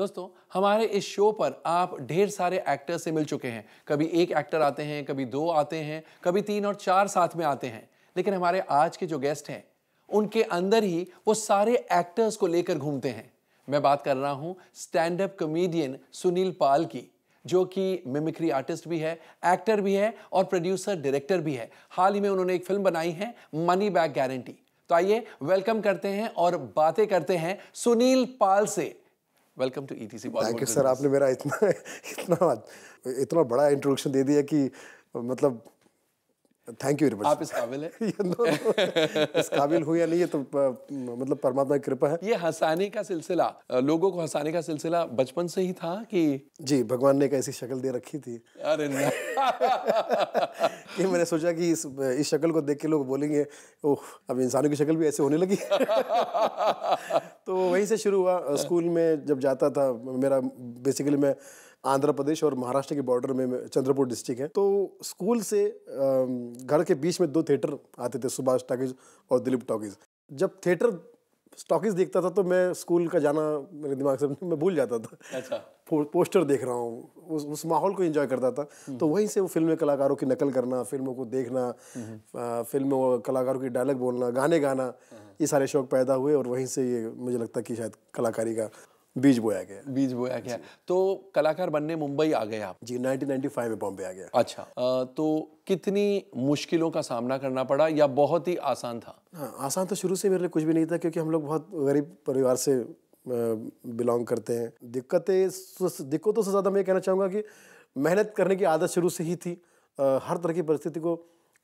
दोस्तों हमारे इस शो पर आप ढेर सारे एक्टर से मिल चुके हैं कभी एक एक्टर आते हैं कभी दो आते हैं कभी तीन और चार साथ में आते हैं लेकिन हमारे आज के जो गेस्ट हैं उनके अंदर ही वो सारे एक्टर्स को लेकर घूमते हैं मैं बात कर रहा हूँ stand up comedian Sunil Pal की जो कि मिमिक्री आर्टिस्ट भी है एक्टर भी है और प्रोड्यूसर डायरेक्टर भी है हाल ही में उन्होंने एक फिल्म बनाई है मनी बैक गारंटी तो आइए वेलकम करते हैं और बातें करते हैं सुनील पाल से welcome to ETC thank you sir आपने मेरा इतना इतना इतना बड़ा इंट्रोडक्शन दे दिया कि मतलब थैंक यू वेरी मच आप इस काबिल है इस काबिल हूँ या नहीं ये तो मतलब परमात्मा की कृपा है ये हंसाने का सिलसिला लोगों को हंसाने का सिलसिला बचपन से ही था कि जी भगवान ने एक ऐसी शक्ल दे रखी थी अरे कि मैंने सोचा कि इस इस शक्ल को देख के लोग बोलेंगे ओह अब इंसानों की शक्ल भी ऐसे होने लगी तो वहीं से शुरू हुआ स्कूल में जब जाता था मेरा बेसिकली मैं आंध्र प्रदेश और महाराष्ट्र के बॉर्डर में चंद्रपुर डिस्ट्रिक्ट है तो स्कूल से घर के बीच में दो थिएटर आते थे सुभाष टॉकीज और दिलीप टॉकीज जब थिएटर टॉकीज देखता था तो मैं स्कूल का जाना मेरे दिमाग से मैं भूल जाता था अच्छा पोस्टर देख रहा हूँ उस उस माहौल को एंजॉय करता था हम्म। तो वहीं से वो फिल्म कलाकारों की नकल करना फिल्मों को देखना हम्म। फिल्मों कलाकारों की डायलॉग बोलना गाने गाना हाँ। ये सारे शौक पैदा हुए और वहीं से ये मुझे लगता कि शायद कलाकारी का बीज बोया गया बीज बोया गया तो कलाकार बनने मुंबई आ गए आप जी 1995 में बॉम्बे आ गया अच्छा आ, तो कितनी मुश्किलों का सामना करना पड़ा या बहुत ही आसान था आ, हाँ, आसान तो शुरू से मेरे लिए कुछ भी नहीं था क्योंकि हम लोग बहुत गरीब परिवार से बिलोंग करते हैं दिक्कतें दिक्कतों से ज़्यादा मैं कहना चाहूँगा कि मेहनत करने की आदत शुरू से ही थी हर तरह की परिस्थिति को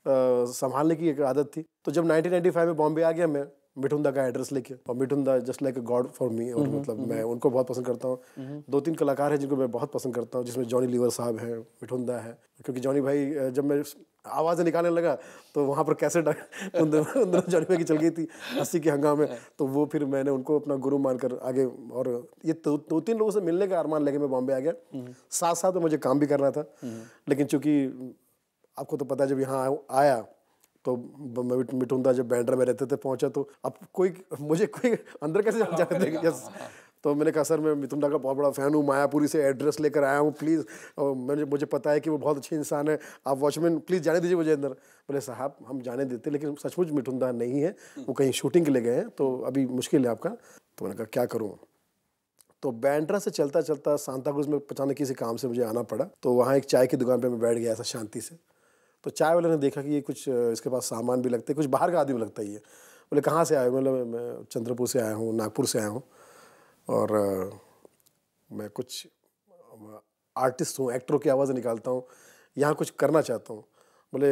संभालने की एक आदत थी तो जब 1995 में बॉम्बे आ गया मैं मिठुंदा का एड्रेस लेके और Mithunda just like a god for me और हम्म, हम्म, मतलब हम्म। मैं उनको बहुत पसंद करता हूँ दो तीन कलाकार हैं जिनको मैं बहुत पसंद करता हूँ जिसमें जॉनी लीवर साहब हैं मिठुंदा है क्योंकि जॉनी भाई जब मैं आवाज़ें निकालने लगा तो वहाँ पर कैसे उन जॉनी भाई की चल गई थी अस्सी के हंगामे तो वो फिर मैंने उनको अपना गुरु मानकर आगे और ये तो, दो तो, तीन लोगों से मिलने का अरमान लेके मैं बॉम्बे आ गया साथ साथ मुझे काम भी करना था लेकिन चूँकि आपको तो पता है जब यहाँ आया तो मिठुंदा जब बैंडर में रहते थे पहुंचा तो अब कोई मुझे कोई अंदर कैसे जाने देगा यस तो मैंने कहा सर मैं मिथुंडा का बहुत बड़ा फ़ैन हूँ मायापुरी से एड्रेस लेकर आया हूँ प्लीज़ और मैंने मुझे पता है कि वो बहुत अच्छे इंसान है आप वॉचमैन प्लीज़ जाने दीजिए मुझे अंदर बोले साहब हम जाने देते लेकिन सचमुच मिठुंदा नहीं है हम्म। वो कहीं शूटिंग के लिए गए हैं तो अभी मुश्किल है आपका तो मैंने कहा क्या करूँ तो बैंड्रा से चलता चलता क्रूज में पचाने किसी काम से मुझे आना पड़ा तो वहाँ एक चाय की दुकान पर मैं बैठ गया था शांति से तो चाय वाले ने देखा कि ये कुछ इसके पास सामान भी लगता है कुछ बाहर का आदमी लगता ही है बोले कहाँ से आए बोले मैं चंद्रपुर से आया हूँ नागपुर से आया हूँ और मैं कुछ आर्टिस्ट हूँ एक्टरों की आवाज़ निकालता हूँ यहाँ कुछ करना चाहता हूँ बोले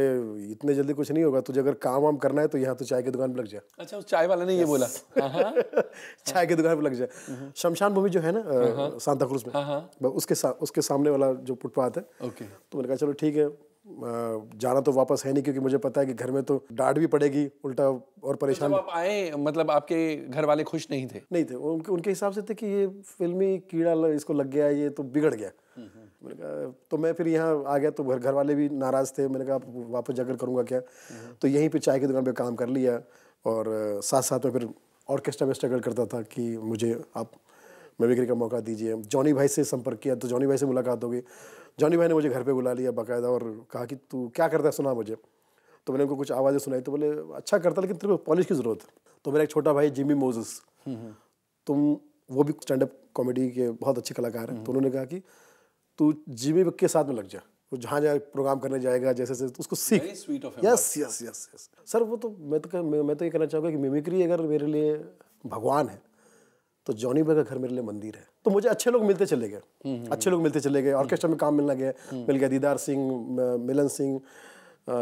इतने जल्दी कुछ नहीं होगा तुझे अगर काम वाम करना है तो यहाँ तो चाय की दुकान पर लग जाए अच्छा उस चाय वाला ने ये बोला चाय की दुकान पर लग जाए शमशान भूमि जो है ना हाँ, हाँ। सांता क्रूज में हाँ, उसके सा, उसके सामने वाला जो फुटपाथ है ओके तो मैंने कहा चलो ठीक है जाना तो वापस है नहीं क्योंकि मुझे पता है कि घर में तो डांट भी पड़ेगी उल्टा और तो परेशान तो आप आए मतलब आपके घर वाले खुश नहीं थे नहीं थे उनके उनके हिसाब से थे कि ये फिल्मी कीड़ा इसको लग गया ये तो बिगड़ गया हम्म, हम्म। मैंने कहा तो मैं फिर यहाँ आ गया तो घर घर वाले भी नाराज़ थे मैंने कहा वापस जाकर करूँगा क्या हम्म। तो यहीं पर चाय की दुकान पर काम कर लिया और साथ साथ में फिर ऑर्केस्ट्रा में स्ट्रगल करता था कि मुझे आप मैं बिक्री का मौका दीजिए जॉनी भाई से संपर्क किया तो जॉनी भाई से मुलाकात होगी जॉनी भाई ने मुझे घर पर बुला लिया बाकायदा और कहा कि तू क्या करता है सुना मुझे तो मैंने उनको कुछ आवाज़ें सुनाई तो बोले अच्छा करता लेकिन तेरे को पॉलिश की ज़रूरत है तो मेरा एक छोटा भाई जिमी मोजस हम्म, हम्म। तुम वो भी स्टैंड अप कॉमेडी के बहुत अच्छे कलाकार हैं हम्म। तो उन्होंने कहा कि तू जिमी के साथ में लग जा वो जहाँ जाए प्रोग्राम करने जाएगा जैसे जैसे तो उसको सीख yes yes yes yes sir वो तो मैं तो मैं तो ये कहना चाहूँगा कि मिमिक्री अगर मेरे लिए भगवान है तो जॉनी बॉय का घर मेरे लिए मंदिर है तो मुझे अच्छे लोग मिलते चले गए अच्छे लोग मिलते चले गए ऑर्केस्ट्रा में काम मिलना गया मिल गया दीदार सिंह मिलन सिंह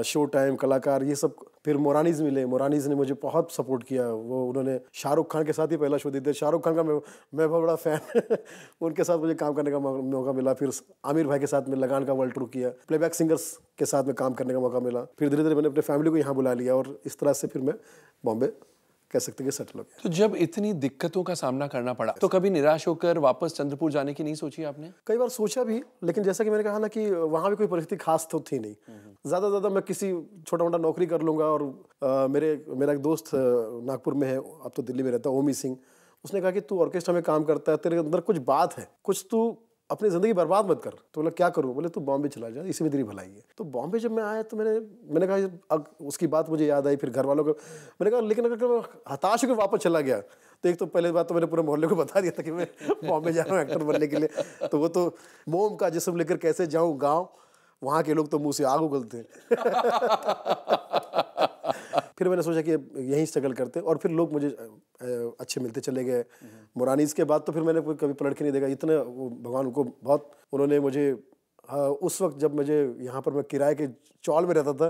शो टाइम कलाकार ये सब फिर मोरानीज मिले मोरानीज ने मुझे बहुत सपोर्ट किया वो उन्होंने शाहरुख खान के साथ ही पहला शो दे दिया शाहरुख खान का मैं मैं बहुत बड़ा फ़ैन उनके साथ मुझे काम करने का मौका मिला फिर आमिर भाई के साथ मैं लगान का वर्ल्ड टूर किया प्लेबैक सिंगर्स के साथ में काम करने का मौका मिला फिर धीरे धीरे मैंने अपने फैमिली को यहाँ बुला लिया और इस तरह से फिर मैं बॉम्बे कह सकते कि सेटल हो गया तो जब इतनी दिक्कतों का सामना करना पड़ा तो कभी निराश होकर वापस चंद्रपुर जाने की नहीं सोची आपने कई बार सोचा भी लेकिन जैसा कि मैंने कहा ना कि वहाँ भी कोई परिस्थिति खास तो थी नहीं हम्म, हम्म। ज़्यादा ज़्यादा मैं किसी छोटा मोटा नौकरी कर लूँगा और आ, मेरे मेरा एक दोस्त नागपुर में है अब तो दिल्ली में रहता है ओमी सिंह उसने कहा कि तू ऑर्केस्ट्रा में काम करता है तेरे अंदर कुछ बात है कुछ तू अपनी ज़िंदगी बर्बाद मत कर तो बोला क्या करूँ बोले तू बॉम्बे चला जा इसी में तेरी भलाई है तो बॉम्बे जब मैं आया तो मैंने मैंने कहा अब उसकी बात मुझे याद आई फिर घर वालों को मैंने कहा लेकिन अगर मैं हताश होकर वापस चला गया तो एक तो पहले बात तो मैंने पूरे मोहल्ले को बता दिया था कि मैं बॉम्बे जा रहा हूँ एक्टर बनने के लिए तो वो तो मोम का जिसम लेकर कैसे जाऊँ गाँव वहाँ के लोग तो मुँह से आग उगलते हैं फिर मैंने सोचा कि यहीं स्ट्रगल करते और फिर लोग मुझे अच्छे मिलते चले गए मुरानीज के बाद तो फिर मैंने कोई कभी पलट के नहीं देखा इतने वो भगवान उनको बहुत उन्होंने मुझे हाँ उस वक्त जब मुझे यहाँ पर मैं किराए के चौल में रहता था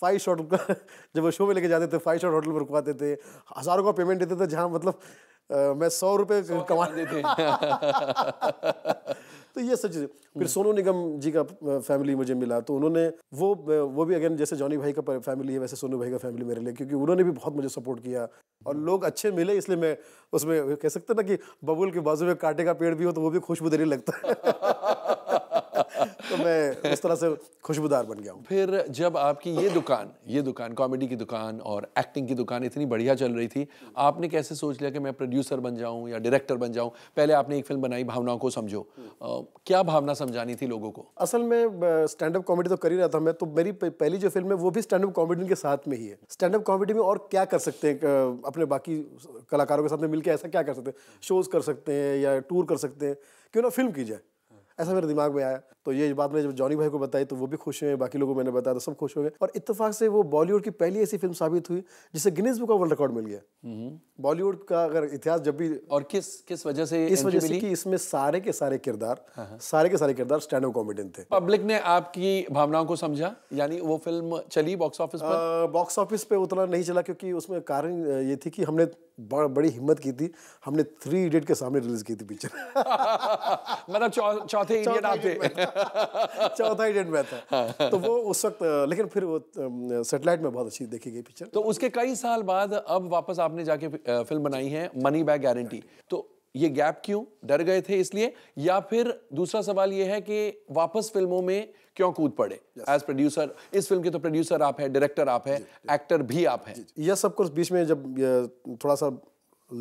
फाइव शॉट का जब वो शो में लेके जाते थे फाइव शॉट होटल पर रुकवाते थे हज़ारों का पेमेंट देते थे जहाँ मतलब आ, मैं सौ रुपये कमा देते तो ये सब चीज़ें फिर हम्म। सोनू निगम जी का फैमिली मुझे मिला तो उन्होंने वो वो भी अगेन जैसे जॉनी भाई का फैमिली है वैसे सोनू भाई का फैमिली मेरे लिए क्योंकि उन्होंने भी बहुत मुझे सपोर्ट किया और लोग अच्छे मिले इसलिए मैं उसमें कह सकते ना कि बबुल के बाजू में कांटे का पेड़ भी हो तो वो भी खुशबूदरी लगता है तो मैं उस तरह से खुशबूदार बन गया हूँ फिर जब आपकी ये दुकान ये दुकान कॉमेडी की दुकान और एक्टिंग की दुकान इतनी बढ़िया चल रही थी आपने कैसे सोच लिया कि मैं प्रोड्यूसर बन जाऊँ या डायरेक्टर बन जाऊँ पहले आपने एक फिल्म बनाई भावनाओं को समझो क्या भावना समझानी थी लोगों को असल में स्टैंड अप कॉमेडी तो कर ही रहा था मैं तो मेरी पहली जो फिल्म है वो भी स्टैंड अप कॉमेडी के साथ में ही है स्टैंड अप कॉमेडी में और क्या कर सकते हैं अपने बाकी कलाकारों के साथ में मिलकर ऐसा क्या कर सकते हैं शोज कर सकते हैं या टूर कर सकते हैं क्यों ना फिल्म की जाए ऐसा मेरे दिमाग में आया तो ये बात मैंने जब जॉनी भाई को बताई तो वो भी खुश हुए बाकी लोगों को मैंने बताया तो सब खुश हो गए और इतफाक से वो बॉलीवुड की पहली ऐसी फिल्म साबित हुई जिसे Guinness book of world record मिल गया हम्म। बॉलीवुड का अगर इतिहास जब भी और किस किस वजह से इस वजह से कि इसमें सारे के सारे किरदार हाँ, हाँ। सारे के सारे किरदार स्टैंड कॉमेडियन थे पब्लिक ने आपकी भावनाओं को समझा यानी वो फिल्म चली बॉक्स ऑफिस पर बॉक्स ऑफिस पे उतना नहीं चला क्योंकि उसमें कारण ये थी कि हमने बड़ी हिम्मत की थी हमने थ्री इडियट के सामने रिलीज की थी पिक्चर मतलब चौथे इडियट आप थे चौथा इडियट में था हाँ। तो वो उस वक्त लेकिन फिर वो सेटेलाइट में बहुत अच्छी देखी गई पिक्चर तो उसके कई साल बाद अब वापस आपने जाके फिल्म बनाई है मनी बैग गारंटी तो ये गैप क्यों डर गए थे इसलिए या फिर दूसरा सवाल ये है कि वापस फिल्मों में क्यों कूद पड़े एज प्रोड्यूसर इस फिल्म के तो प्रोड्यूसर आप हैं डायरेक्टर आप हैं एक्टर भी आप हैं यस ऑफ बीच में जब थोड़ा सा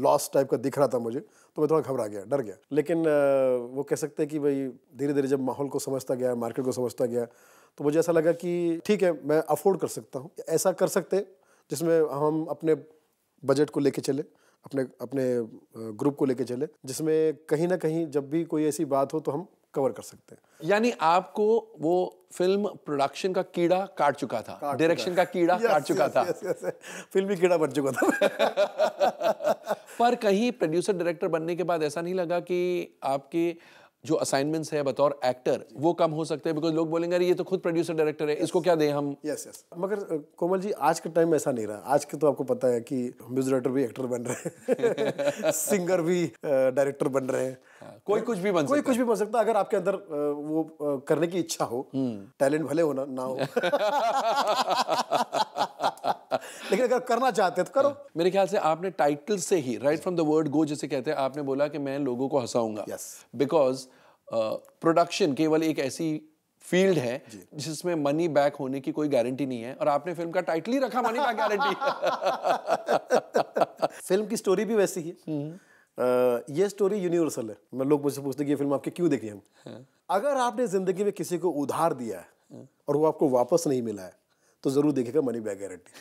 लॉस टाइप का दिख रहा था मुझे तो मैं थोड़ा घबरा गया डर गया लेकिन वो कह सकते हैं कि भाई धीरे धीरे जब माहौल को समझता गया मार्केट को समझता गया तो मुझे ऐसा लगा कि ठीक है मैं अफोर्ड कर सकता हूँ ऐसा कर सकते जिसमें हम अपने बजट को लेके चले अपने अपने ग्रुप को लेके चले जिसमें कहीं ना कहीं जब भी कोई ऐसी बात हो तो हम कवर कर सकते हैं यानी आपको वो फिल्म प्रोडक्शन का कीड़ा काट चुका था डायरेक्शन का कीड़ा काट चुका था फिल्म भी फिल्मी कीड़ा बन चुका था पर कहीं प्रोड्यूसर डायरेक्टर बनने के बाद ऐसा नहीं लगा कि आपकी जो असाइनमेंट्स है बतौर एक्टर वो कम हो सकते हैं बिकॉज लोग बोलेंगे ये तो खुद प्रोड्यूसर डायरेक्टर है yes. इसको क्या दें हम यस yes, यस yes. मगर कोमल जी आज के टाइम में ऐसा नहीं रहा आज के तो आपको पता है कि म्यूजिक डायरेक्टर भी एक्टर बन रहे हैं सिंगर भी डायरेक्टर बन रहे हैं हाँ, कोई कुछ भी बन कोई कुछ भी बन सकता है अगर आपके अंदर वो करने की इच्छा हो टैलेंट हम्म। भले हो ना ना हो लेकिन अगर करना चाहते हैं तो करो हाँ। मेरे ख्याल से आपने टाइटल से ही right from the word go जैसे कहते हैं आपने बोला कि मैं लोगों को हंसाऊंगा बिकॉज प्रोडक्शन केवल एक ऐसी फील्ड है जिसमें मनी बैक होने की कोई गारंटी नहीं है और आपने फिल्म का टाइटल ही रखा मनी बैक गारंटी फिल्म की स्टोरी भी वैसी ही है हम्म। ये स्टोरी यूनिवर्सल है मैं लोग मुझसे पूछते हैं कि फिल्म आपके क्यों देखी हम हाँ। अगर आपने जिंदगी में किसी को उधार दिया है हाँ। और वो आपको वापस नहीं मिला है तो जरूर देखेगा मनी बैग गारंटी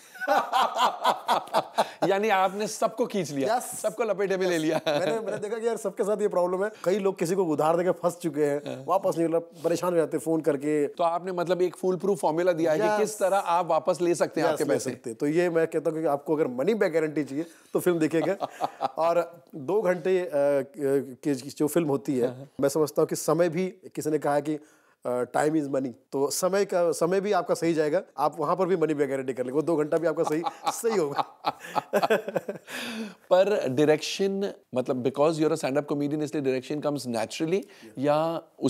यानी आपने सबको खींच लिया yes. सबको लपेटे में yes. ले लिया मैंने मैंने देखा कि यार सबके साथ ये प्रॉब्लम है कई लोग किसी को उधार देकर फंस चुके हैं हाँ। वापस नहीं मतलब परेशान हो जाते फोन करके तो आपने मतलब एक फुल प्रूफ फॉर्मूला दिया yes. है कि किस तरह आप वापस ले सकते हैं आपके पैसे सकते तो ये मैं कहता हूँ कि आपको अगर मनी बैग गारंटी चाहिए तो फिल्म देखेगा और दो घंटे की जो फिल्म होती है हाँ। मैं समझता हूँ कि समय भी किसी ने कहा कि टाइम इज मनी तो समय का समय भी आपका सही जाएगा आप वहां पर भी मनी बैग रेडी कर लेंगे वो दो घंटा भी आपका सही सही होगा पर डायरेक्शन मतलब because you're a stand up comedian इसलिए डायरेक्शन कम्स नेचुरली या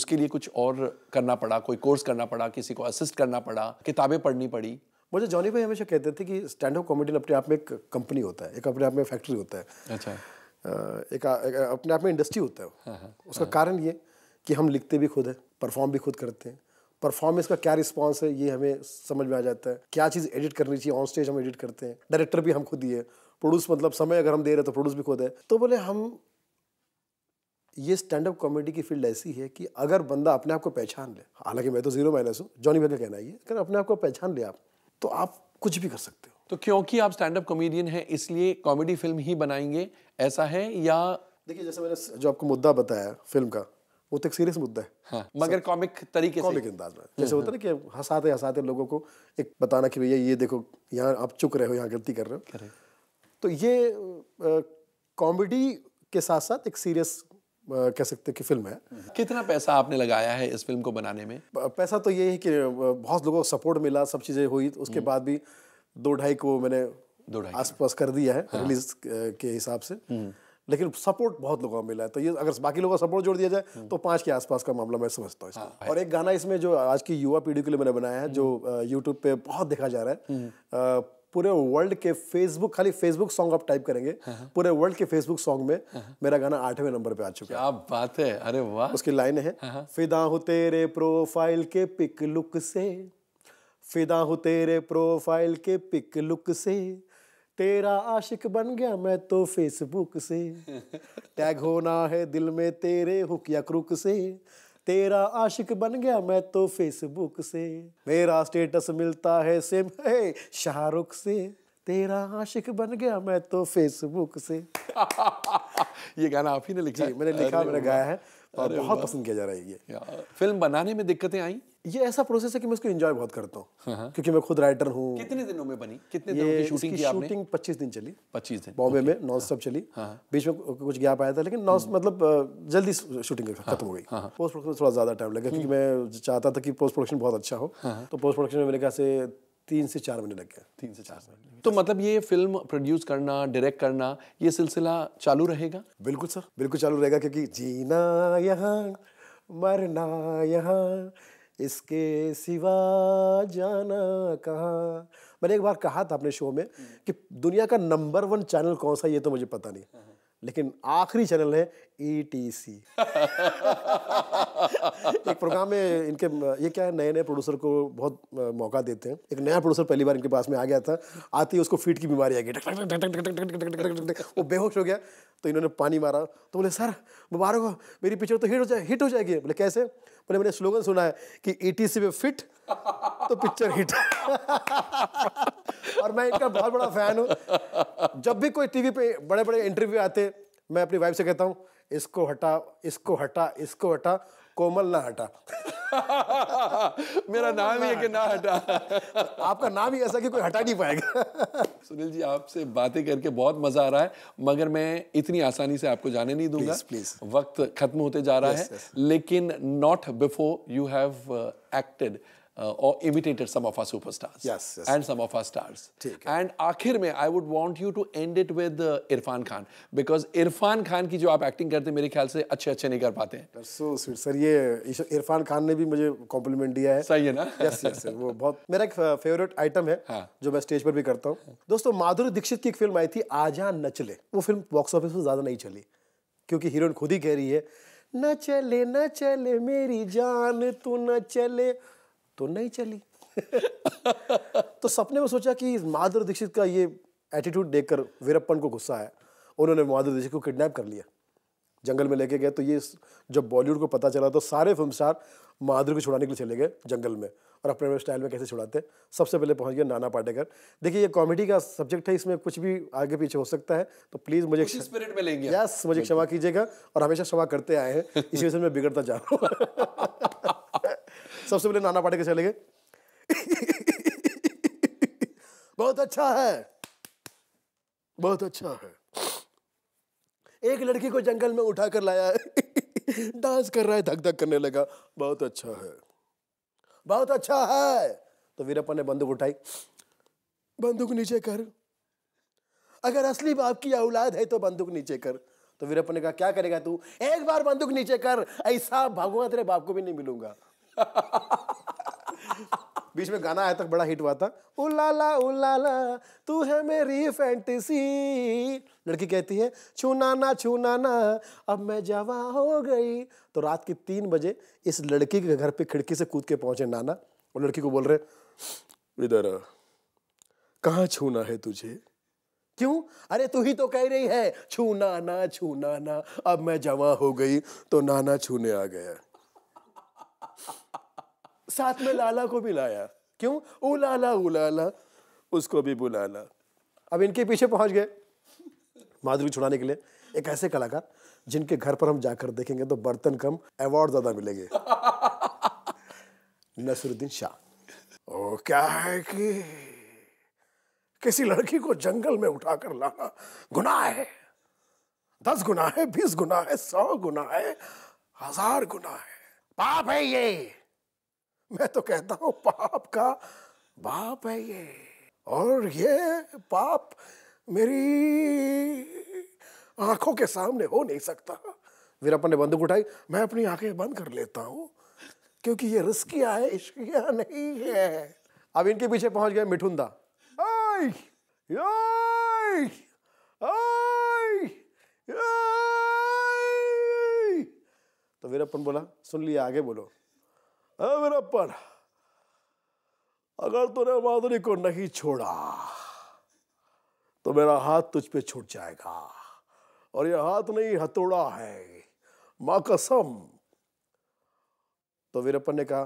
उसके लिए कुछ और करना पड़ा कोई कोर्स करना पड़ा किसी को असिस्ट करना पड़ा किताबें पढ़नी पड़ी मुझे जॉनी भाई हमेशा कहते थे कि स्टैंड अप कॉमेडियन अपने आप में एक कंपनी होता है एक अपने आप में फैक्ट्री होता है अच्छा एक, एक अपने आप में इंडस्ट्री होता है हाँ, हाँ। उसका हाँ, कारण ये कि हम लिखते भी खुद हैं परफॉर्म भी खुद करते हैं परफॉर्मेंस का क्या रिस्पॉन्स है ये हमें समझ में आ जाता है क्या चीज़ एडिट करनी चाहिए ऑन स्टेज हम एडिट करते हैं डायरेक्टर भी हम खुद ही है प्रोड्यूस मतलब समय अगर हम दे रहे तो प्रोड्यूस भी खुद है तो बोले हम ये स्टैंड अप कॉमेडी की फील्ड ऐसी है कि अगर बंदा अपने आप को पहचान ले हालांकि मैं तो जीरो माइनस हूँ जॉनी भाई का कहना है ये अगर अपने आप को पहचान ले आप तो आप कुछ भी कर सकते हो तो क्योंकि आप स्टैंड अप कॉमेडियन हैं इसलिए कॉमेडी फिल्म ही बनाएंगे ऐसा है या देखिए जैसे मैंने जो आपको मुद्दा बताया फिल्म का वो तो एक सीरियस मुद्दा है हाँ, मगर कॉमिक तरीके से कॉमिक अंदाज में जैसे हम्म, होता है ना हम्म। कि हंसाते हंसाते लोगों को एक बताना कि भैया ये देखो यहाँ आप चुक रहे हो यहाँ गलती कर रहे हो तो ये कॉमेडी के साथ साथ एक सीरियस कह सकते हैं कि फिल्म है हम्म। कितना पैसा आपने लगाया है इस फिल्म को बनाने में पैसा तो ये है कि बहुत लोगों को सपोर्ट मिला सब चीज़ें हुई तो उसके बाद भी दो ढाई को मैंने दो आस पास कर दिया है रिलीज हाँ। के हिसाब से लेकिन सपोर्ट बहुत लोगों को मिला है तो ये अगर बाकी लोगों का सपोर्ट जोड़ दिया जाए हम्म। तो पांच के आसपास का मामला मैं समझता हूँ हाँ, और एक गाना इसमें जो आज की युवा पीढ़ी के लिए मैंने बनाया है जो यूट्यूब हम्म। पे बहुत देखा जा रहा है हम्म। पूरे वर्ल्ड के फेसबुक खाली फेसबुक सॉन्ग आप टाइप करेंगे हाँ, हाँ। पूरे वर्ल्ड के फेसबुक सॉन्ग में हाँ, मेरा गाना आठवें नंबर पे आ चुका है क्या बात है अरे वाह उसकी लाइन है फिदा हो तेरे प्रोफाइल के पिक लुक से फिदा हो तेरे प्रोफाइल के पिक लुक से तेरा आशिक बन गया मैं तो फेसबुक से टैग होना है दिल में तेरे हुक या क्रुक से तेरा आशिक बन गया मैं तो फेसबुक से मेरा स्टेटस मिलता है सेम है शाहरुख से तेरा आशिक बन गया मैं तो फेसबुक से ये गाना आप ही ने लिखा जी, मैंने लिखा मैंने गाया है और बहुत पसंद किया जा रहा है ये फिल्म बनाने में दिक्कतें आई ये ऐसा प्रोसेस है कि मैं उसको एंजॉय बहुत करता हूँ हाँ, हाँ। क्योंकि मैं खुद राइटर हूँ कितने दिनों में बनी कितने दिनों की शूटिंग की आपने? शूटिंग 25 दिन चली 25 दिन बॉम्बे में नॉन स्टॉप हाँ। चली बीच में कुछ गैप आया था लेकिन नॉन हम्म। मतलब जल्दी शूटिंग खत्म हो गई पोस्ट प्रोडक्शन थोड़ा ज्यादा टाइम लगा क्योंकि हम्म। मैं चाहता था कि पोस्ट प्रोडक्शन बहुत अच्छा हो तो पोस्ट प्रोडक्शन में मेरे कहा से तीन से चार महीने लग गए तीन से चार महीने तो मतलब ये फिल्म प्रोड्यूस करना डायरेक्ट करना ये सिलसिला चालू रहेगा बिल्कुल सर बिल्कुल चालू रहेगा क्योंकि जीना यहाँ मरना यहाँ इसके सिवा जाना कहाँ मैंने एक बार कहा था अपने शो में कि दुनिया का नंबर वन चैनल कौन सा ये तो मुझे पता नहीं हाँ, हाँ। लेकिन आखिरी चैनल है ई टी सी एक प्रोग्राम में इनके ये क्या है नए नए प्रोड्यूसर को बहुत मौका देते हैं एक नया प्रोड्यूसर पहली बार इनके पास में आ गया था आती है उसको फीट की बीमारी आ गई वो बेहोश हो गया तो इन्होंने पानी मारा तो बोले सर मुबारक हो मेरी पिक्चर तो हिट हो जाए हिट हो जाएगी बोले कैसे बोले मैंने स्लोगन सुना है कि ई टी सी में फिट तो पिक्चर हिट और मैं इनका बहुत बड़ा फैन हूँ जब भी कोई टीवी पे बड़े बड़े इंटरव्यू आते मैं अपनी वाइफ से कहता हूँ इसको हटा इसको हटा इसको हटा कोमल ना हटा मेरा नाम ही है कि ना हटा आपका नाम ही ऐसा कि कोई हटा नहीं पाएगा सुनील जी आपसे बातें करके बहुत मजा आ रहा है मगर मैं इतनी आसानी से आपको जाने नहीं दूंगा प्लीज वक्त खत्म होते जा रहा yes, है yes. लेकिन not before you have acted uh, or imitated some of our superstars. Yes, yes. And some of our stars. And आखिर में I would want you to end it with uh, Irfan Khan because Irfan Khan की जो आप acting करते हैं मेरे ख्याल से अच्छे अच्छे नहीं कर पाते हैं सो so सर ये इरफान खान ने भी मुझे कॉम्प्लीमेंट दिया है सही है ना यस यस वो बहुत मेरा एक फेवरेट आइटम है हाँ. जो मैं स्टेज पर भी करता हूँ हाँ. दोस्तों माधुरी दीक्षित की एक फिल्म आई थी आजा नचले वो फिल्म बॉक्स ऑफिस पर ज़्यादा नहीं चली क्योंकि हीरोइन खुद ही कह रही है न चले न चले मेरी जान तू न चले तो नहीं चली तो सपने में सोचा कि माधुर दीक्षित का ये एटीट्यूड देखकर वीरप्पन को गुस्सा आया उन्होंने माधुर दीक्षित को किडनैप कर लिया जंगल में लेके गए तो ये जब बॉलीवुड को पता चला तो सारे फिल्म स्टार माधुर को छुड़ाने के लिए चले गए जंगल में और अपने स्टाइल में कैसे छुड़ाते सबसे पहले पहुंच गया नाना पाटेकर देखिए ये कॉमेडी का सब्जेक्ट है इसमें कुछ भी आगे पीछे हो सकता है तो प्लीज़ मुझे स्पिरिट में लेंगे यस मुझे क्षमा कीजिएगा और हमेशा क्षमा करते आए हैं इसी वजह से मैं बिगड़ता जा रहा हूँ सबसे पहले नाना पाटे के चले गए बहुत अच्छा है बहुत अच्छा है एक लड़की को जंगल में उठा कर लाया है डांस कर रहा है धक धक करने लगा बहुत अच्छा है बहुत अच्छा है तो वीरप्पा ने बंदूक उठाई बंदूक नीचे कर अगर असली बाप की औलाद है तो बंदूक नीचे कर तो वीरप्पा ने कहा क्या करेगा तू एक बार बंदूक नीचे कर ऐसा भगवान तेरे बाप को भी नहीं मिलूंगा बीच में गाना आया तक बड़ा हिट हुआ था उलाला उलाला तू है मेरी फैंटेसी लड़की कहती है छूना ना छूना ना अब मैं जवा हो गई तो रात के तीन बजे इस लड़की के घर पे खिड़की से कूद के पहुंचे नाना और लड़की को बोल रहे इधर कहाँ छूना है तुझे क्यों अरे तू ही तो कह रही है छूना ना छूना ना अब मैं जवा हो गई तो नाना छूने आ गया साथ में लाला को भी लाया क्यों ओ लाला ओ लाला उसको भी बुला ला अब इनके पीछे पहुंच गए माधुरी छुड़ाने के लिए एक ऐसे कलाकार जिनके घर पर हम जाकर देखेंगे तो बर्तन कम अवार्ड ज़्यादा मिलेंगे नसरुद्दीन शाह ओ क्या है कि किसी लड़की को जंगल में उठाकर लाना गुनाह है दस गुना है बीस गुना है सौ गुना है हजार गुना है पाप है ये मैं तो कहता हूं पाप का बाप है ये और ये पाप मेरी आंखों के सामने हो नहीं सकता वीरप्पन ने बंदूक उठाई मैं अपनी आंखें बंद कर लेता हूँ क्योंकि ये रिस्किया है इश्किया नहीं है अब इनके पीछे पहुंच गए मिठुंदा आई आई आई आई तो वीरप्पन बोला सुन लिया आगे बोलो अरे हाँ, वीरप्पन अगर तूने माधुरी को नहीं छोड़ा तो मेरा हाथ तुझ पे छूट जाएगा और यह हाथ नहीं हथौड़ा है मां कसम तो वीरप्पन ने कहा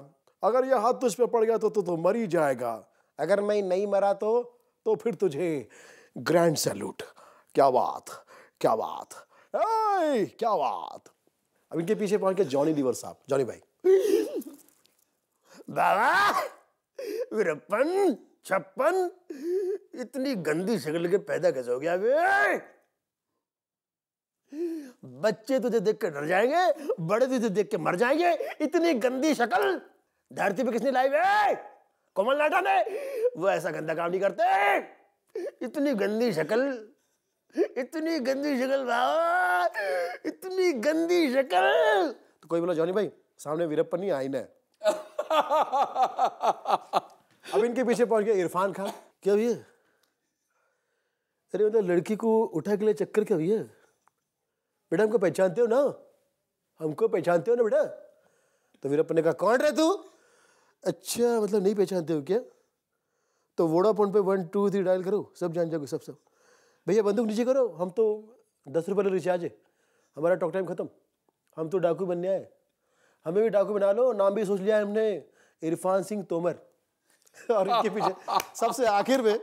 अगर यह हाथ तुझ पे पड़ गया तो तू तो, तो मर ही जाएगा अगर मैं नहीं मरा तो तो फिर तुझे ग्रैंड सैल्यूट क्या बात क्या बात ए, क्या बात अब इनके पीछे पहुंच के जॉनी लीवर साहब जॉनी भाई बाबा विरप्पन छप्पन इतनी गंदी शक्ल के पैदा कैसे हो गया बच्चे तुझे देख के डर जाएंगे बड़े तुझे देख के मर जाएंगे इतनी गंदी शक्ल धरती पे किसने लाई वे कोमल नाटा ने वो ऐसा गंदा काम नहीं करते इतनी गंदी शक्ल इतनी गंदी शक्ल इतनी गंदी शक्ल तो कोई बोला जॉनी भाई सामने वीरप्पन नहीं आईना है अब इनके पीछे पहुंच गया इरफान खान क्या भैया अरे मतलब लड़की को उठा के लिए चक्कर क्या भैया बेटा हमको पहचानते हो ना हमको पहचानते हो ना बेटा तो वीरप्पन ने कहा कौन रहे तू अच्छा मतलब नहीं पहचानते हो क्या तो वोडाफोन पे वन टू थ्री डायल करो सब जान जाओगे सब सब भैया बंदूक नीचे करो हम तो दस रुपये रिचार्ज है हमारा टॉक टाइम ख़त्म हम तो डाकू बनने आए हमें भी डाकू बना लो नाम भी सोच लिया हमने इरफान सिंह तोमर और इनके पीछे सबसे आखिर में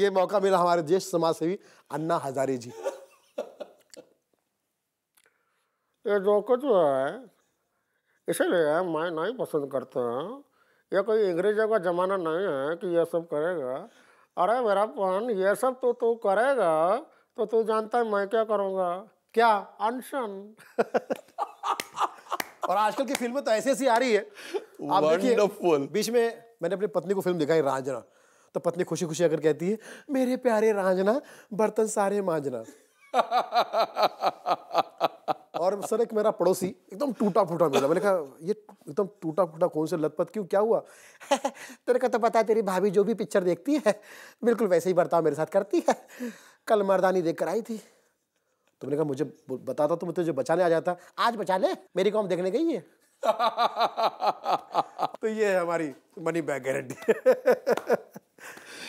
ये मौका मिला हमारे ज्येष्ठ समाज सेवी अन्ना हजारे जी ये जोको जो है इसलिए मैं नहीं पसंद करता हूँ ये कोई अंग्रेजों का ज़माना नहीं है कि यह सब करेगा अरे मेरा पन ये सब तो तू करेगा तो तू जानता है मैं क्या करूँगा क्या अनशन और आजकल की फिल्में तो ऐसी ऐसी आ रही है आप बीच में मैंने अपनी पत्नी को फिल्म दिखाई रांझना तो पत्नी खुशी खुशी अगर कहती है मेरे प्यारे रांझना बर्तन सारे मांझना और सर एक मेरा पड़ोसी एकदम टूटा फूटा मिला मैंने कहा ये एकदम टूटा फूटा कौन से लतपत क्यों क्या हुआ तेरे को तो पता है तेरी भाभी जो भी पिक्चर देखती है बिल्कुल वैसे ही बर्ताव मेरे साथ करती है कल मर्दानी देख कर आई थी तो मैंने कहा मुझे बताता तो मुझे जो बचाने आ जाता आज बचा ले मेरी कॉम देखने गई है तो ये है हमारी money bag guarantee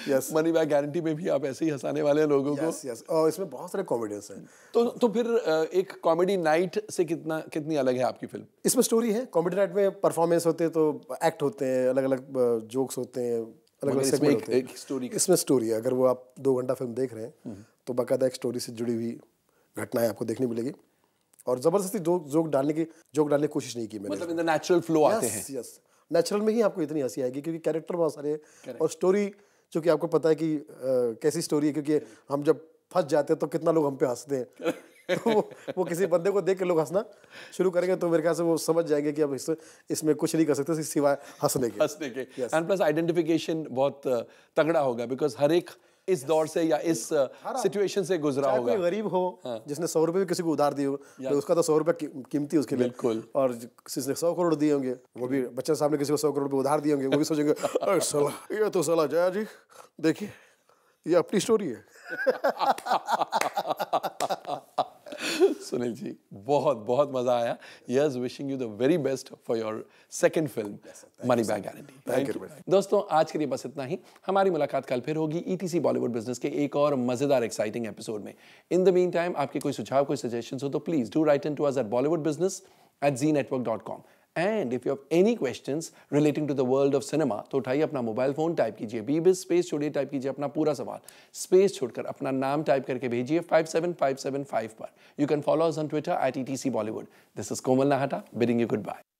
yes. Money back guarantee में भी आप ऐसे ही हंसाने वाले हैं लोगों yes, को yes. और इसमें बहुत सारे कॉमेडियंस हैं तो तो फिर एक कॉमेडी नाइट से कितना कितनी अलग है आपकी फिल्म इसमें स्टोरी है कॉमेडी नाइट में परफॉर्मेंस होते हैं तो एक्ट होते हैं अलग अलग जोक्स होते हैं अलग अलग मतलब इसमें एक, एक स्टोरी इसमें स्टोरी है अगर वो आप दो घंटा फिल्म देख रहे हैं हम्म। तो बाकायदा एक स्टोरी से जुड़ी हुई घटनाएं आपको देखने मिलेगी और जबरदस्ती जोक डालने की जोक डालने की कोशिश नहीं की मैंने मतलब नेचुरल फ्लो आते हैं यस नेचुरल में ही आपको इतनी हंसी आएगी क्योंकि कैरेक्टर बहुत सारे और स्टोरी चूंकि आपको पता है कि आ, कैसी स्टोरी है क्योंकि हम जब फंस जाते हैं तो कितना लोग हम पे हंसते हैं तो वो, वो किसी बंदे को देख के लोग हंसना शुरू करेंगे तो मेरे ख्याल से वो समझ जाएंगे कि अब इस इसमें कुछ नहीं कर सकते सिवाय हंसने के हंसने के एंड प्लस आइडेंटिफिकेशन बहुत तगड़ा होगा बिकॉज हर एक इस दौर से या इस सिचुएशन हाँ, से गुजरा होगा गरीब हो हाँ। जिसने सौ रुपए किसी को उधार दिए हो तो उसका तो सौ रुपए कीमती उसके लिए बिल्कुल और जिसने सौ करोड़ दिए होंगे वो भी बच्चे सामने किसी को सौ करोड़ उधार दिए होंगे वो भी सोचेंगे ये तो सलाह जया जी देखिए ये अपनी स्टोरी है सुनील जी बहुत बहुत मजा आया yes wishing you the very best for your second film money bag guarantee thank you दोस्तों आज के लिए बस इतना ही हमारी मुलाकात कल फिर होगी ईटीसी बॉलीवुड बिजनेस के एक और मजेदार एक्साइटिंग एपिसोड में इन द मीन टाइम आपके कोई सुझाव कोई सजेशन हो तो please do write in to us at Bollywood business at Zee network dot com and if you have any question relating to the world of cinema तो उठाइए अपना मोबाइल फोन टाइप कीजिए बीबिस स्पेस छोड़िए टाइप कीजिए अपना पूरा सवाल स्पेस छोड़कर अपना नाम टाइप करके भेजिए 57575 पर you can follow us on Twitter at E Bollywood this is Komal Nahta bidding you good bye